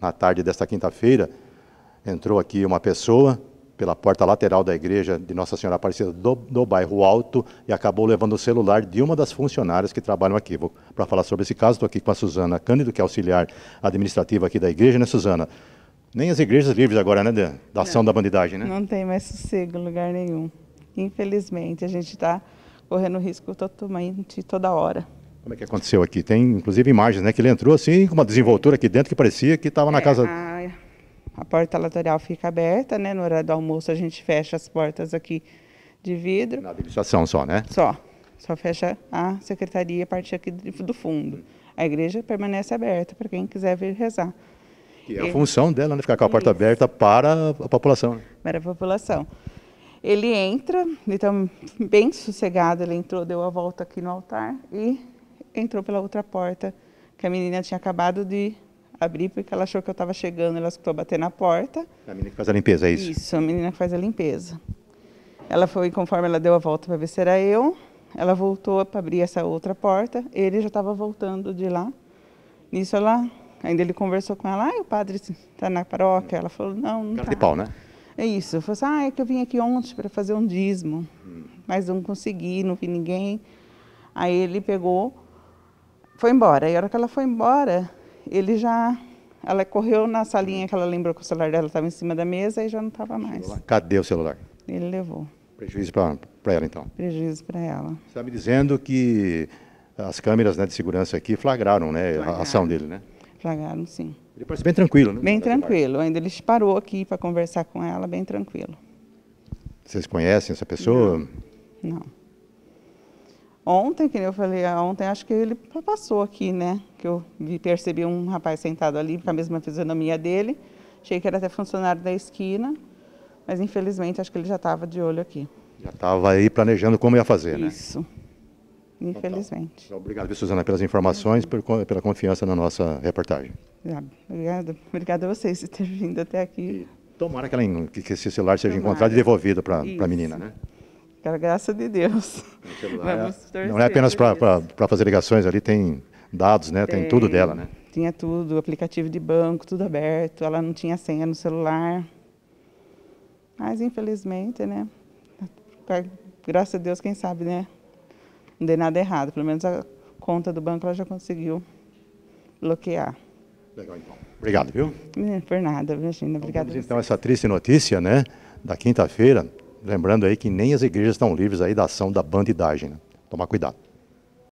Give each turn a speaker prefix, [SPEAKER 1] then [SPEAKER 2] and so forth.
[SPEAKER 1] na tarde desta quinta-feira, entrou aqui uma pessoa pela porta lateral da igreja de Nossa Senhora Aparecida do, do bairro Alto e acabou levando o celular de uma das funcionárias que trabalham aqui. Para falar sobre esse caso, estou aqui com a Suzana Cândido, que é auxiliar administrativa aqui da igreja, né, Suzana? Nem as igrejas livres agora, né, da, da ação não, da bandidagem, né?
[SPEAKER 2] Não tem mais sossego em lugar nenhum. Infelizmente, a gente está correndo risco totalmente toda hora. Como é que
[SPEAKER 1] aconteceu aqui? Tem inclusive imagens, né? Que ele entrou assim com uma desenvoltura aqui dentro que parecia que estava na é, casa.
[SPEAKER 2] A, a, porta lateral fica aberta, né? No horário do almoço a gente fecha as portas aqui de vidro. Na administração só, né? Só. Só fecha a secretaria a partir aqui do fundo. A igreja permanece aberta para quem quiser vir rezar. Que é a função
[SPEAKER 1] dela, né? Ficar com a porta Isso. aberta para a população. Né?
[SPEAKER 2] Para a população. Ele entra, então, bem sossegado, ele entrou, deu a volta aqui no altar e entrou pela outra porta que a menina tinha acabado de abrir porque ela achou que eu estava chegando, ela escutou bater na porta. A menina que faz a limpeza, é isso? Isso, a menina que faz a limpeza. Ela foi, conforme ela deu a volta para ver se era eu, ela voltou para abrir essa outra porta, ele já estava voltando de lá. Nisso ela, ainda ele conversou com ela, ah, o padre está na paróquia? Ela falou, não, não Cara tá. de pau, né? É isso, eu falei assim, ah, é que eu vim aqui ontem para fazer um dízimo, hum. mas não consegui, não vi ninguém. Aí ele pegou, foi embora. E a hora que ela foi embora, ele já. Ela correu na salinha que ela lembrou que o celular dela estava em cima da mesa e já não estava mais.
[SPEAKER 1] Cadê o celular? Ele levou. Prejuízo para ela, então?
[SPEAKER 2] Prejuízo para ela. Você
[SPEAKER 1] está me dizendo que as câmeras né, de segurança aqui flagraram, né, a ação dele, né?
[SPEAKER 2] Flagraram, sim. Ele parece bem tranquilo, né? Bem tranquilo. Ainda ele parou aqui para conversar com ela, bem tranquilo.
[SPEAKER 1] Vocês conhecem essa pessoa?
[SPEAKER 2] Não. Não. Ontem, que eu falei, ah, ontem acho que ele passou aqui, né? Que eu percebi um rapaz sentado ali com a mesma fisionomia dele. Achei que era até funcionário da esquina, mas infelizmente acho que ele já estava de olho aqui.
[SPEAKER 1] Já estava aí planejando como ia fazer, Isso. né? Isso.
[SPEAKER 2] Então tá. Infelizmente. Então, tá. Obrigado,
[SPEAKER 1] Suzana, pelas informações, e pela confiança na nossa reportagem.
[SPEAKER 2] Obrigada. Ah, Obrigada a vocês por terem vindo até aqui. E tomara que, ela,
[SPEAKER 1] que esse celular seja tomara. encontrado e devolvido para a menina, né?
[SPEAKER 2] Pela graça de Deus. É, não é apenas
[SPEAKER 1] para fazer ligações, ali tem dados, né? Tem, tem, tudo dela, né?
[SPEAKER 2] Tinha tudo, aplicativo de banco, tudo aberto. Ela não tinha senha no celular. Mas infelizmente, né? Graças a Deus, quem sabe, né? Não deu nada errado. Pelo menos a conta do banco ela já conseguiu bloquear.
[SPEAKER 1] Legal, então. Obrigado, viu?
[SPEAKER 2] Por nada, Virginia então, Obrigada.
[SPEAKER 1] Então, então essa triste notícia, né? Da quinta-feira, Lembrando aí que nem as igrejas estão livres aí da ação da bandidagem. Né? Tomar cuidado.